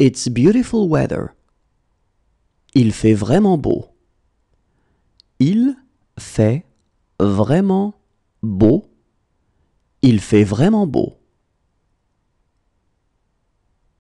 It's beautiful weather. Il fait vraiment beau. Il fait vraiment beau. Il fait vraiment beau.